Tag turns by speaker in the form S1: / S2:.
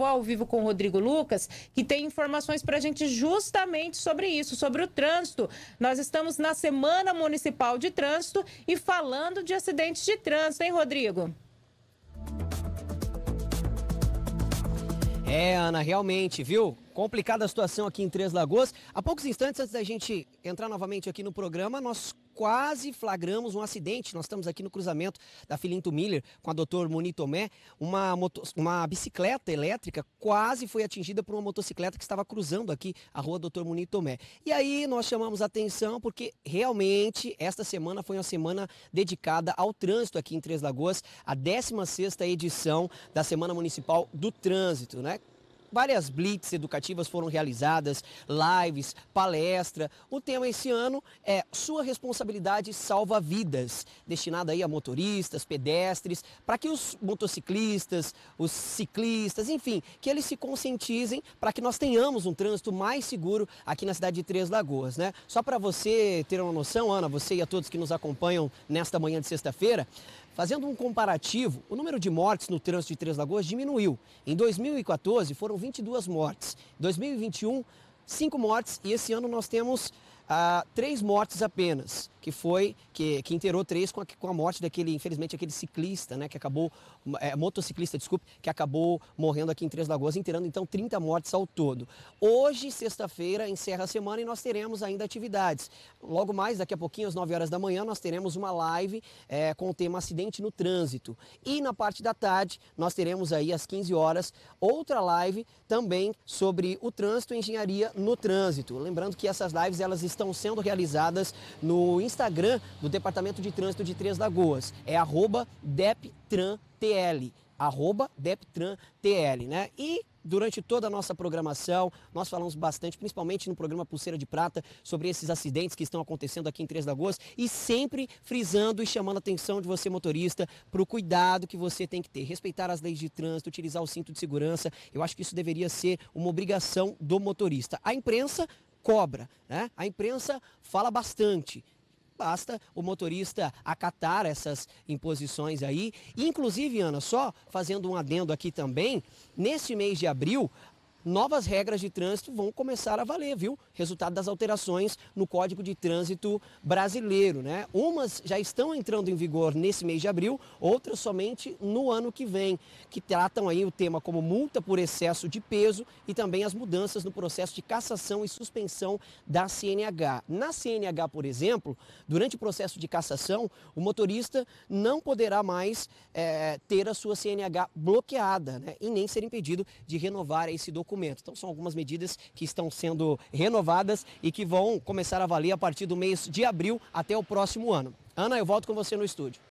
S1: ao vivo com o Rodrigo Lucas, que tem informações para a gente justamente sobre isso, sobre o trânsito. Nós estamos na Semana Municipal de Trânsito e falando de acidentes de trânsito, hein, Rodrigo? É, Ana, realmente, viu? Complicada a situação aqui em Três Lagoas. Há poucos instantes, antes da gente entrar novamente aqui no programa, nós quase flagramos um acidente. Nós estamos aqui no cruzamento da Filinto Miller com a doutor Moni Tomé. Uma, moto, uma bicicleta elétrica quase foi atingida por uma motocicleta que estava cruzando aqui a rua doutor Moni Tomé. E aí nós chamamos atenção porque realmente esta semana foi uma semana dedicada ao trânsito aqui em Três Lagoas, a 16 edição da Semana Municipal do Trânsito, né? Várias blitz educativas foram realizadas, lives, palestra. O tema esse ano é Sua Responsabilidade Salva Vidas, destinada aí a motoristas, pedestres, para que os motociclistas, os ciclistas, enfim, que eles se conscientizem para que nós tenhamos um trânsito mais seguro aqui na cidade de Três Lagoas, né? Só para você ter uma noção, Ana, você e a todos que nos acompanham nesta manhã de sexta-feira, Fazendo um comparativo, o número de mortes no trânsito de Três Lagoas diminuiu. Em 2014 foram 22 mortes, em 2021 5 mortes e esse ano nós temos ah, 3 mortes apenas que foi que, que três com a, com a morte daquele, infelizmente, aquele ciclista, né, que acabou, é, motociclista, desculpe, que acabou morrendo aqui em Três Lagoas, interando então 30 mortes ao todo. Hoje, sexta-feira, encerra a semana e nós teremos ainda atividades. Logo mais, daqui a pouquinho, às 9 horas da manhã, nós teremos uma live é, com o tema acidente no trânsito. E na parte da tarde, nós teremos aí às 15 horas outra live também sobre o trânsito e engenharia no trânsito. Lembrando que essas lives elas estão sendo realizadas no Instagram Instagram do Departamento de Trânsito de Três Lagoas. É arroba DepTranTL. Arroba DepTranTL, né? E Durante toda a nossa programação, nós falamos bastante, principalmente no programa Pulseira de Prata, sobre esses acidentes que estão acontecendo aqui em Três Lagoas e sempre frisando e chamando a atenção de você, motorista, para o cuidado que você tem que ter. Respeitar as leis de trânsito, utilizar o cinto de segurança. Eu acho que isso deveria ser uma obrigação do motorista. A imprensa cobra, né? a imprensa fala bastante basta o motorista acatar essas imposições aí. Inclusive, Ana, só fazendo um adendo aqui também, nesse mês de abril, novas regras de trânsito vão começar a valer, viu? Resultado das alterações no Código de Trânsito Brasileiro, né? Umas já estão entrando em vigor nesse mês de abril, outras somente no ano que vem, que tratam aí o tema como multa por excesso de peso e também as mudanças no processo de cassação e suspensão da CNH. Na CNH, por exemplo, durante o processo de cassação, o motorista não poderá mais é, ter a sua CNH bloqueada né? e nem ser impedido de renovar esse documento documento. Então, são algumas medidas que estão sendo renovadas e que vão começar a valer a partir do mês de abril até o próximo ano. Ana, eu volto com você no estúdio.